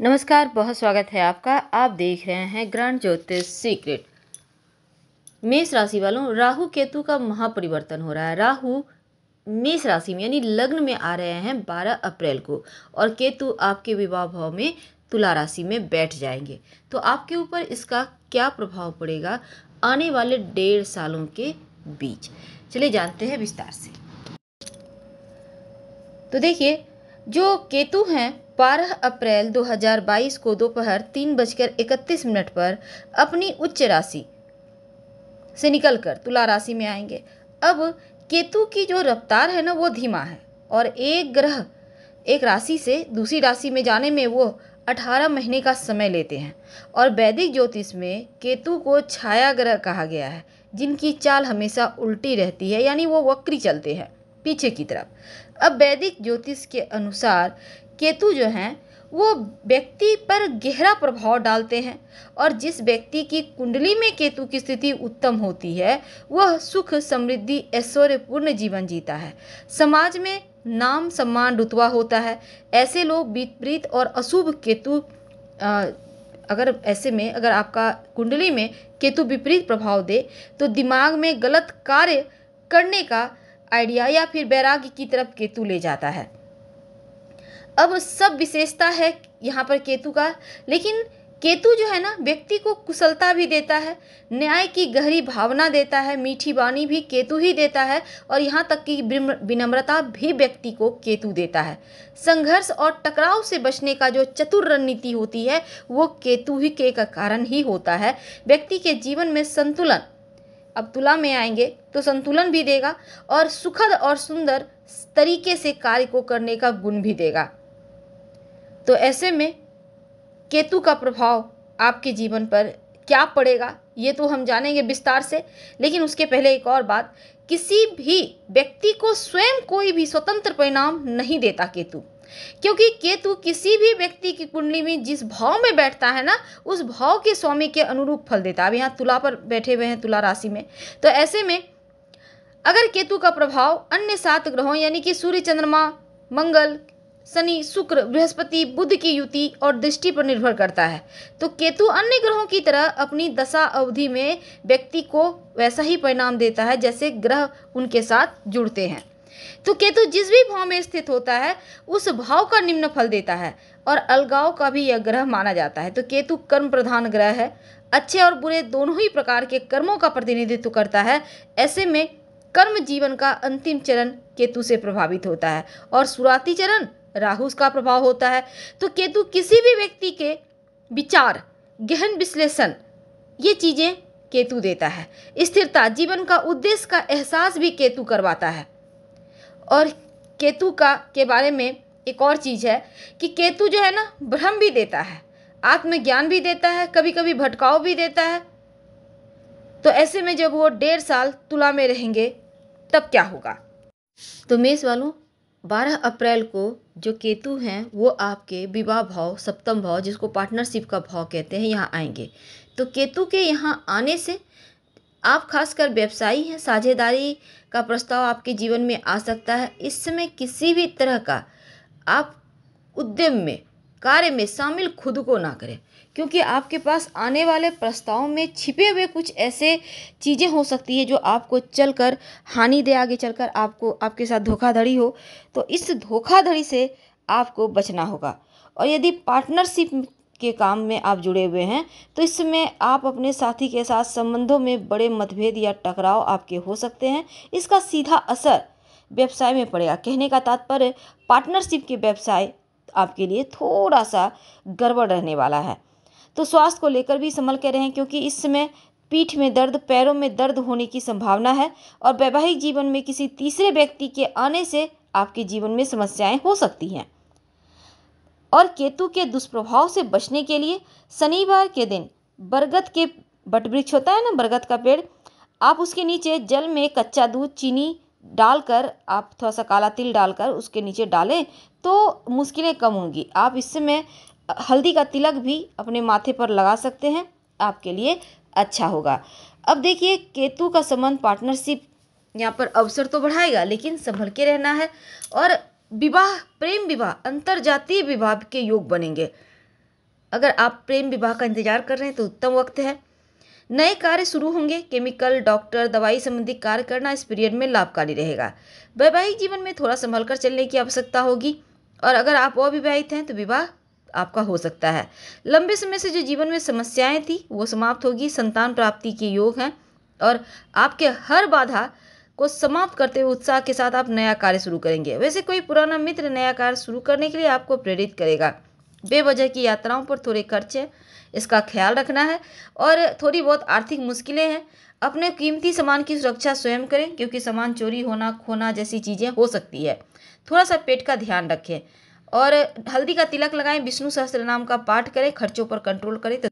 नमस्कार बहुत स्वागत है आपका आप देख रहे हैं ग्रांड ज्योतिष सीक्रेट मेष राशि वालों राहु केतु का महापरिवर्तन हो रहा है राहु मेष राशि में यानी लग्न में आ रहे हैं 12 अप्रैल को और केतु आपके विवाह भाव में तुला राशि में बैठ जाएंगे तो आपके ऊपर इसका क्या प्रभाव पड़ेगा आने वाले डेढ़ सालों के बीच चलिए जानते हैं विस्तार से तो देखिए जो केतु हैं 12 अप्रैल 2022 को दोपहर तीन बजकर इकतीस मिनट पर अपनी उच्च राशि से निकलकर तुला राशि में आएंगे अब केतु की जो रफ्तार है ना वो धीमा है और एक ग्रह एक राशि से दूसरी राशि में जाने में वो 18 महीने का समय लेते हैं और वैदिक ज्योतिष में केतु को छाया ग्रह कहा गया है जिनकी चाल हमेशा उल्टी रहती है यानी वो वक्री चलते हैं पीछे की तरफ अब वैदिक ज्योतिष के अनुसार केतु जो हैं वो व्यक्ति पर गहरा प्रभाव डालते हैं और जिस व्यक्ति की कुंडली में केतु की स्थिति उत्तम होती है वह सुख समृद्धि ऐश्वर्यपूर्ण जीवन जीता है समाज में नाम सम्मान रुतवा होता है ऐसे लोग विपरीत और अशुभ केतु आ, अगर ऐसे में अगर आपका कुंडली में केतु विपरीत प्रभाव दे तो दिमाग में गलत कार्य करने का आइडिया या फिर बैराग्य की तरफ केतु ले जाता है अब सब विशेषता है यहाँ पर केतु का लेकिन केतु जो है ना व्यक्ति को कुशलता भी देता है न्याय की गहरी भावना देता है मीठी वाणी भी केतु ही देता है और यहाँ तक कि विनम्रता भी व्यक्ति को केतु देता है संघर्ष और टकराव से बचने का जो चतुर रणनीति होती है वो केतु ही के कारण ही होता है व्यक्ति के जीवन में संतुलन अब तुला में आएंगे तो संतुलन भी देगा और सुखद और सुंदर तरीके से कार्य को करने का गुण भी देगा तो ऐसे में केतु का प्रभाव आपके जीवन पर क्या पड़ेगा ये तो हम जानेंगे विस्तार से लेकिन उसके पहले एक और बात किसी भी व्यक्ति को स्वयं कोई भी स्वतंत्र परिणाम नहीं देता केतु क्योंकि केतु किसी भी व्यक्ति की कुंडली में जिस भाव में बैठता है ना उस भाव के स्वामी के अनुरूप फल देता है अब यहाँ तुला पर बैठे हुए हैं तुला राशि में तो ऐसे में अगर केतु का प्रभाव अन्य सात ग्रहों यानी कि सूर्य चंद्रमा मंगल शनि शुक्र बृहस्पति बुद्ध की युति और दृष्टि पर निर्भर करता है तो केतु अन्य ग्रहों की तरह अपनी दशा अवधि में व्यक्ति को वैसा ही परिणाम देता है जैसे ग्रह उनके साथ जुड़ते हैं तो केतु जिस भी भाव में स्थित होता है उस भाव का निम्न फल देता है और अलगाव का भी यह ग्रह माना जाता है तो केतु कर्म प्रधान ग्रह है अच्छे और बुरे दोनों ही प्रकार के कर्मों का प्रतिनिधित्व करता है ऐसे में कर्म जीवन का अंतिम चरण केतु से प्रभावित होता है और शुरुआती चरण राहु का प्रभाव होता है तो केतु किसी भी व्यक्ति के विचार गहन विश्लेषण ये चीज़ें केतु देता है स्थिरता जीवन का उद्देश्य का एहसास भी केतु करवाता है और केतु का के बारे में एक और चीज़ है कि केतु जो है ना भ्रम भी देता है आत्मज्ञान भी देता है कभी कभी भटकाव भी देता है तो ऐसे में जब वो डेढ़ साल तुला में रहेंगे तब क्या होगा तो मेष वालों 12 अप्रैल को जो केतु हैं वो आपके विवाह भाव सप्तम भाव जिसको पार्टनरशिप का भाव कहते हैं यहाँ आएंगे तो केतु के यहाँ आने से आप खासकर व्यवसायी हैं साझेदारी का प्रस्ताव आपके जीवन में आ सकता है इस समय किसी भी तरह का आप उद्यम में कार्य में शामिल खुद को ना करें क्योंकि आपके पास आने वाले प्रस्ताव में छिपे हुए कुछ ऐसे चीज़ें हो सकती है जो आपको चलकर हानि दे आगे चलकर आपको आपके साथ धोखाधड़ी हो तो इस धोखाधड़ी से आपको बचना होगा और यदि पार्टनरशिप के काम में आप जुड़े हुए हैं तो इसमें आप अपने साथी के साथ संबंधों में बड़े मतभेद या टकराव आपके हो सकते हैं इसका सीधा असर व्यवसाय में पड़ेगा कहने का तात्पर्य पार्टनरशिप के व्यवसाय आपके लिए थोड़ा सा गड़बड़ रहने वाला है तो स्वास्थ्य को लेकर भी संभल के रहें क्योंकि इस समय पीठ में दर्द पैरों में दर्द होने की संभावना है और वैवाहिक जीवन में किसी तीसरे व्यक्ति के आने से आपके जीवन में समस्याएं हो सकती हैं और केतु के दुष्प्रभाव से बचने के लिए शनिवार के दिन बरगद के बटवृक्ष होता है ना बरगद का पेड़ आप उसके नीचे जल में कच्चा दूध चीनी डालकर आप थोड़ा सा काला तिल डालकर उसके नीचे डालें तो मुश्किलें कम होंगी आप इस समय हल्दी का तिलक भी अपने माथे पर लगा सकते हैं आपके लिए अच्छा होगा अब देखिए केतु का संबंध पार्टनरशिप यहाँ पर अवसर तो बढ़ाएगा लेकिन संभल के रहना है और विवाह प्रेम विवाह अंतरजातीय विवाह के योग बनेंगे अगर आप प्रेम विवाह का इंतजार कर रहे हैं तो उत्तम वक्त है नए कार्य शुरू होंगे केमिकल डॉक्टर दवाई संबंधी कार्य करना इस पीरियड में लाभकारी रहेगा वैवाहिक जीवन में थोड़ा संभल कर चलने की आवश्यकता होगी और अगर आप अविवाहित हैं तो विवाह आपका हो सकता है लंबे समय से जो जीवन में समस्याएं थी वो समाप्त होगी संतान प्राप्ति के योग हैं और आपके हर बाधा को समाप्त करते हुए उत्साह के साथ आप नया कार्य शुरू करेंगे वैसे कोई पुराना मित्र नया कार्य शुरू करने के लिए आपको प्रेरित करेगा बेवजह की यात्राओं पर थोड़े खर्चे इसका ख्याल रखना है और थोड़ी बहुत आर्थिक मुश्किलें हैं अपने कीमती सामान की सुरक्षा स्वयं करें क्योंकि सामान चोरी होना खोना जैसी चीज़ें हो सकती है थोड़ा सा पेट का ध्यान रखें और हल्दी का तिलक लगाएं विष्णु सहस्त्र नाम का पाठ करें खर्चों पर कंट्रोल करें तो